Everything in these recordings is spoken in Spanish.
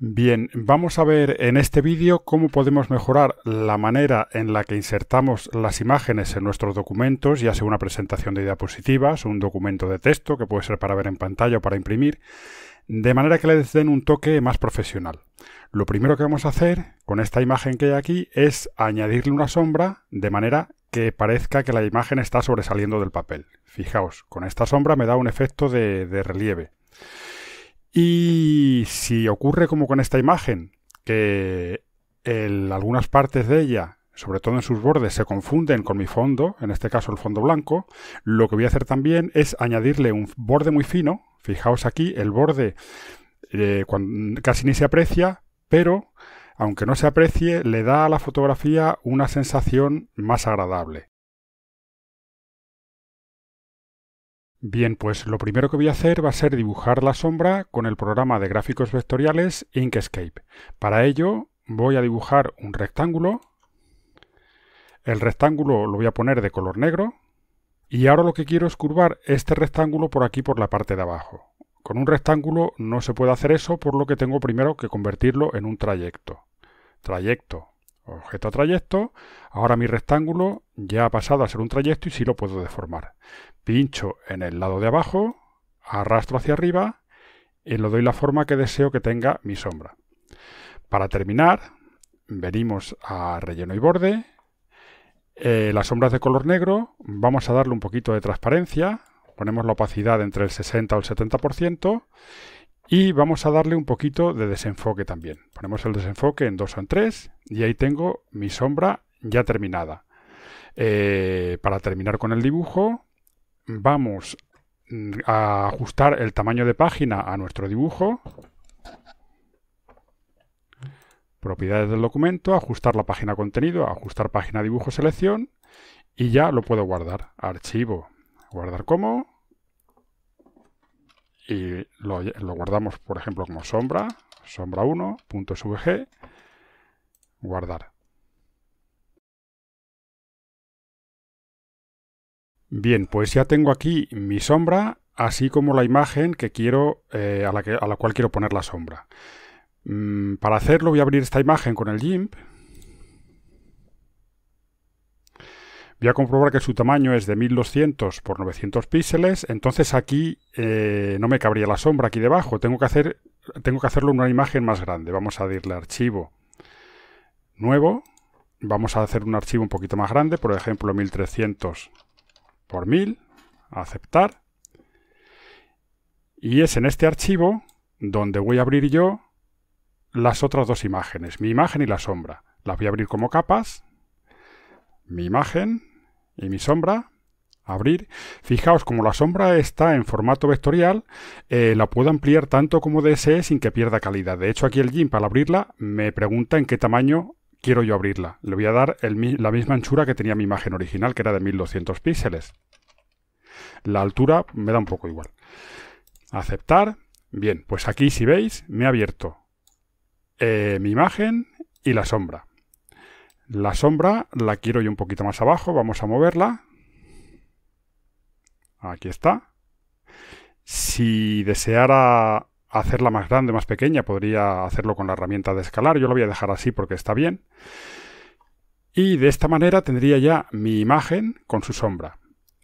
Bien, vamos a ver en este vídeo cómo podemos mejorar la manera en la que insertamos las imágenes en nuestros documentos, ya sea una presentación de diapositivas, un documento de texto que puede ser para ver en pantalla o para imprimir, de manera que le den un toque más profesional. Lo primero que vamos a hacer con esta imagen que hay aquí es añadirle una sombra de manera que parezca que la imagen está sobresaliendo del papel. Fijaos, con esta sombra me da un efecto de, de relieve. Y si ocurre como con esta imagen, que algunas partes de ella, sobre todo en sus bordes, se confunden con mi fondo, en este caso el fondo blanco, lo que voy a hacer también es añadirle un borde muy fino. Fijaos aquí, el borde eh, casi ni se aprecia, pero aunque no se aprecie, le da a la fotografía una sensación más agradable. Bien, pues lo primero que voy a hacer va a ser dibujar la sombra con el programa de gráficos vectoriales Inkscape. Para ello voy a dibujar un rectángulo. El rectángulo lo voy a poner de color negro. Y ahora lo que quiero es curvar este rectángulo por aquí, por la parte de abajo. Con un rectángulo no se puede hacer eso, por lo que tengo primero que convertirlo en un trayecto. Trayecto, objeto a trayecto. Ahora mi rectángulo ya ha pasado a ser un trayecto y sí lo puedo deformar. Pincho en el lado de abajo, arrastro hacia arriba y le doy la forma que deseo que tenga mi sombra. Para terminar, venimos a relleno y borde. Eh, las sombras de color negro, vamos a darle un poquito de transparencia, ponemos la opacidad entre el 60 o el 70% y vamos a darle un poquito de desenfoque también. Ponemos el desenfoque en 2 o en 3 y ahí tengo mi sombra ya terminada. Eh, para terminar con el dibujo, vamos mm, a ajustar el tamaño de página a nuestro dibujo. Propiedades del documento, ajustar la página contenido, ajustar página dibujo selección y ya lo puedo guardar. Archivo, guardar como y lo, lo guardamos por ejemplo como sombra, sombra1.svg, guardar. Bien, pues ya tengo aquí mi sombra, así como la imagen que quiero, eh, a, la cual quiero poner la sombra. Mm, para hacerlo voy a abrir esta imagen con el GIMP. Voy a comprobar que su tamaño es de 1200 por 900 píxeles, entonces aquí eh, no me cabría la sombra aquí debajo, tengo que, hacer, tengo que hacerlo en una imagen más grande. Vamos a darle archivo nuevo, vamos a hacer un archivo un poquito más grande, por ejemplo 1300 por mil, aceptar. Y es en este archivo donde voy a abrir yo las otras dos imágenes, mi imagen y la sombra. Las voy a abrir como capas, mi imagen y mi sombra, abrir. Fijaos, como la sombra está en formato vectorial, eh, la puedo ampliar tanto como desee sin que pierda calidad. De hecho, aquí el GIMP al abrirla me pregunta en qué tamaño quiero yo abrirla. Le voy a dar la misma anchura que tenía mi imagen original, que era de 1200 píxeles. La altura me da un poco igual. Aceptar. Bien, pues aquí si veis, me ha abierto eh, mi imagen y la sombra. La sombra la quiero yo un poquito más abajo, vamos a moverla. Aquí está. Si deseara hacerla más grande, o más pequeña, podría hacerlo con la herramienta de escalar, yo lo voy a dejar así porque está bien. Y de esta manera tendría ya mi imagen con su sombra.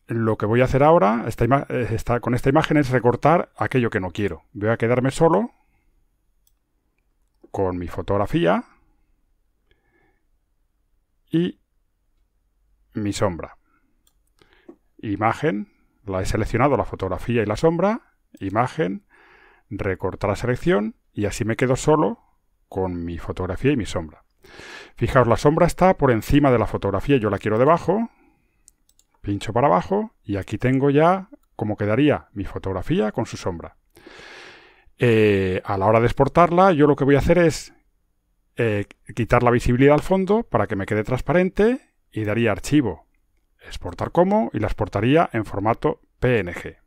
Lo que voy a hacer ahora eh, con esta imagen es recortar aquello que no quiero. Voy a quedarme solo con mi fotografía y mi sombra. Imagen, la he seleccionado la fotografía y la sombra, imagen, recortar la selección y así me quedo solo con mi fotografía y mi sombra. Fijaos, la sombra está por encima de la fotografía, yo la quiero debajo, pincho para abajo y aquí tengo ya cómo quedaría mi fotografía con su sombra. Eh, a la hora de exportarla, yo lo que voy a hacer es eh, quitar la visibilidad al fondo para que me quede transparente y daría archivo, exportar como y la exportaría en formato PNG.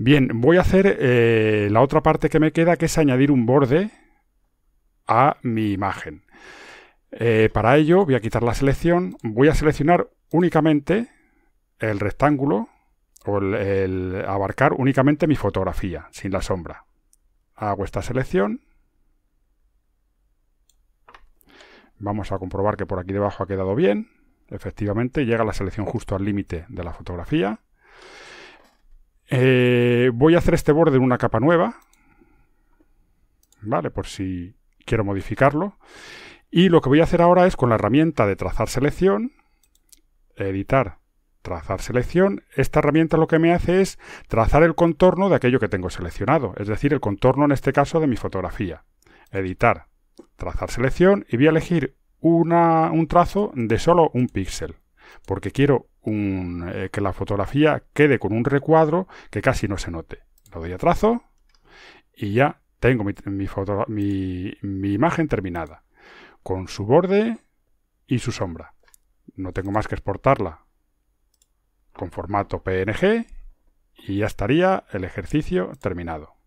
Bien, voy a hacer eh, la otra parte que me queda, que es añadir un borde a mi imagen. Eh, para ello voy a quitar la selección, voy a seleccionar únicamente el rectángulo o abarcar únicamente mi fotografía, sin la sombra. Hago esta selección. Vamos a comprobar que por aquí debajo ha quedado bien. Efectivamente, llega la selección justo al límite de la fotografía. Eh, voy a hacer este borde en una capa nueva, ¿vale? Por si quiero modificarlo. Y lo que voy a hacer ahora es con la herramienta de trazar selección, editar, trazar selección. Esta herramienta lo que me hace es trazar el contorno de aquello que tengo seleccionado, es decir, el contorno en este caso de mi fotografía. Editar, trazar selección y voy a elegir un trazo de solo un píxel, porque quiero eh, que la fotografía quede con un recuadro que casi no se note. Lo doy a trazo y ya tengo mi, mi imagen terminada, con su borde y su sombra. No tengo más que exportarla con formato PNG y ya estaría el ejercicio terminado.